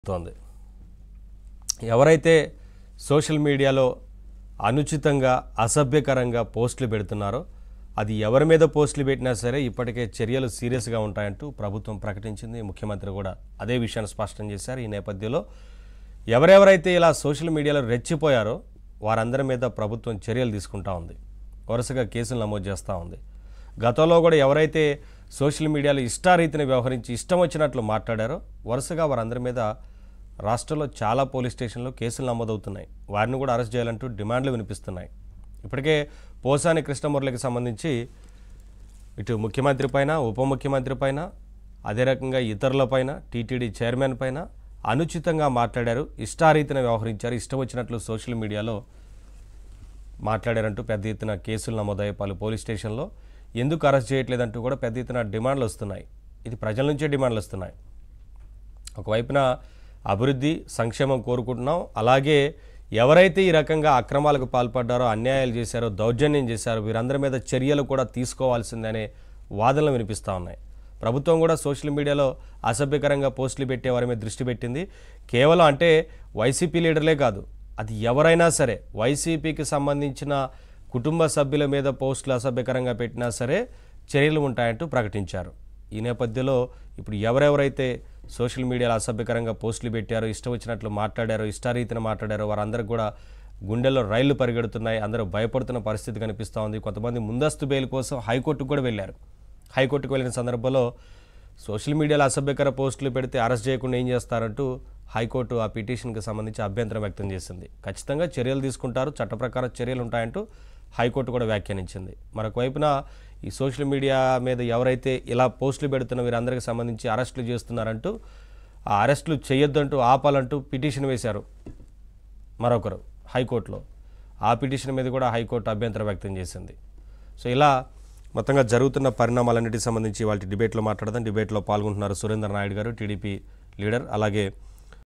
జరుగుతోంది ఎవరైతే సోషల్ మీడియాలో అనుచితంగా అసభ్యకరంగా పోస్టులు పెడుతున్నారో అది ఎవరి మీద పోస్టులు పెట్టినా సరే ఇప్పటికే చర్యలు సీరియస్గా ఉంటాయంటూ ప్రభుత్వం ప్రకటించింది ముఖ్యమంత్రి కూడా అదే విషయాన్ని స్పష్టం చేశారు ఈ నేపథ్యంలో ఎవరెవరైతే ఇలా సోషల్ మీడియాలో రెచ్చిపోయారో వారందరి మీద ప్రభుత్వం చర్యలు తీసుకుంటా ఉంది వరుసగా కేసులు నమోదు చేస్తూ ఉంది గతంలో కూడా ఎవరైతే సోషల్ మీడియాలో ఇష్టారీతిని వ్యవహరించి ఇష్టం వచ్చినట్లు మాట్లాడారు వరుసగా వారందరి మీద రాష్ట్రంలో చాలా పోలీస్ స్టేషన్లో కేసులు నమోదవుతున్నాయి వారిని కూడా అరెస్ట్ చేయాలంటూ డిమాండ్లు వినిపిస్తున్నాయి ఇప్పటికే పోసాని కృష్ణమురళికి సంబంధించి ఇటు ముఖ్యమంత్రి పైన ఉప ముఖ్యమంత్రి పైన అదే రకంగా ఇతరులపైన టీటీడీ చైర్మన్ పైన అనుచితంగా మాట్లాడారు ఇష్టారీతిన వ్యవహరించారు ఇష్టం వచ్చినట్లు సోషల్ మీడియాలో మాట్లాడారంటూ పెద్ద ఎత్తున కేసులు నమోదయ్యే పలు పోలీస్ స్టేషన్లో ఎందుకు అరెస్ట్ చేయట్లేదంటూ కూడా పెద్ద ఎత్తున డిమాండ్లు వస్తున్నాయి ఇది ప్రజల నుంచే డిమాండ్లు వస్తున్నాయి ఒకవైపున అభివృద్ధి సంక్షేమం కోరుకుంటున్నాం అలాగే ఎవరైతే ఈ రకంగా అక్రమాలకు పాల్పడ్డారో అన్యాయాలు చేశారో దౌర్జన్యం చేశారో వీరందరి మీద చర్యలు కూడా తీసుకోవాల్సిందనే వాదనలు వినిపిస్తూ ఉన్నాయి ప్రభుత్వం కూడా సోషల్ మీడియాలో అసభ్యకరంగా పోస్టులు పెట్టే వారి మీద దృష్టి పెట్టింది కేవలం అంటే వైసీపీ లీడర్లే కాదు అది ఎవరైనా సరే వైసీపీకి సంబంధించిన కుటుంబ సభ్యుల మీద పోస్టులు అసభ్యకరంగా పెట్టినా సరే చర్యలు ఉంటాయంటూ ప్రకటించారు ఈ నేపథ్యంలో ఇప్పుడు ఎవరెవరైతే సోషల్ మీడియాలో అసభ్యకరంగా పోస్టులు పెట్టారో ఇష్టం వచ్చినట్లు మాట్లాడారో ఇష్టారీతిన మాట్లాడారో వారందరికీ కూడా గుండెల్లో రైళ్లు పరిగెడుతున్నాయి అందరూ భయపడుతున్న పరిస్థితి కనిపిస్తూ ఉంది కొంతమంది ముందస్తు బెయిల్ కోసం హైకోర్టుకు కూడా వెళ్ళారు హైకోర్టుకు వెళ్ళిన సందర్భంలో సోషల్ మీడియాలో అసభ్యకర పోస్టులు పెడితే అరెస్ట్ చేయకుండా ఏం చేస్తారంటూ హైకోర్టు ఆ పిటిషన్కి సంబంధించి అభ్యంతరం వ్యక్తం చేసింది ఖచ్చితంగా చర్యలు తీసుకుంటారు చట్ట చర్యలు ఉంటాయంటూ హైకోర్టు కూడా వ్యాఖ్యానించింది మరొక వైపున ఈ సోషల్ మీడియా మీద ఎవరైతే ఇలా పోస్టులు పెడుతున్న వీరందరికీ సంబంధించి అరెస్టులు చేస్తున్నారంటూ ఆ అరెస్టులు చేయొద్దంటూ ఆపాలంటూ పిటిషన్ వేశారు మరొకరు హైకోర్టులో ఆ పిటిషన్ మీద కూడా హైకోర్టు అభ్యంతరం వ్యక్తం చేసింది సో ఇలా మొత్తంగా జరుగుతున్న పరిణామాలన్నిటికి సంబంధించి వాళ్ళ డిబేట్లో మాట్లాడదాం డిబేట్లో పాల్గొంటున్నారు సురేంద్ర నాయుడు గారు టీడీపీ లీడర్ అలాగే